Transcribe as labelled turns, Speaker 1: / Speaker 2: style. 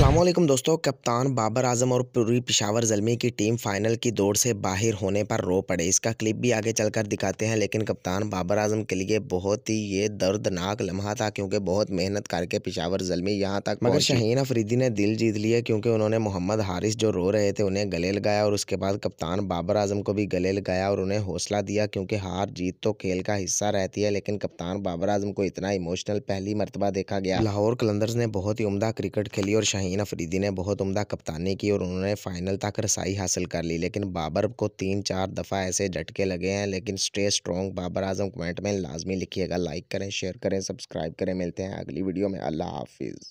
Speaker 1: अल्लाम दोस्तों कप्तान बाबर आजम और पूरी पिशावर जलमी की टीम फाइनल की दौड़ से बाहर होने पर रो पड़े इसका क्लिप भी आगे चलकर दिखाते हैं लेकिन कप्तान बाबर आजम के लिए बहुत ही ये दर्दनाक लम्हा था क्योंकि बहुत मेहनत करके पिशावर जलमी यहाँ तक मगर शहीन अफरीदी ने दिल जीत लिया क्योंकि उन्होंने मोहम्मद हारिस जो रो रहे थे उन्हें गले लगाया और उसके बाद कप्तान बाबर आजम को भी गले लगाया और उन्हें हौसला दिया क्योंकि हार जीत तो खेल का हिस्सा रहती है लेकिन कप्तान बाबर आजम को इतना इमोशनल पहली मरतबा देखा गया लाहौर कलंदर्स ने बहुत ही उमदा क्रिकेट खेली और शहीन शाहीन अफरीदी ने बहुत उम्दा कप्तानी की और उन्होंने फाइनल तक रसाई हासिल कर ली लेकिन बाबर को तीन चार दफ़ा ऐसे झटके लगे हैं लेकिन stay strong Babar Azam comment में लाजमी लिखिएगा लाइक करें शेयर करें सब्सक्राइब करें मिलते हैं अगली वीडियो में अल्लाह हाफिज़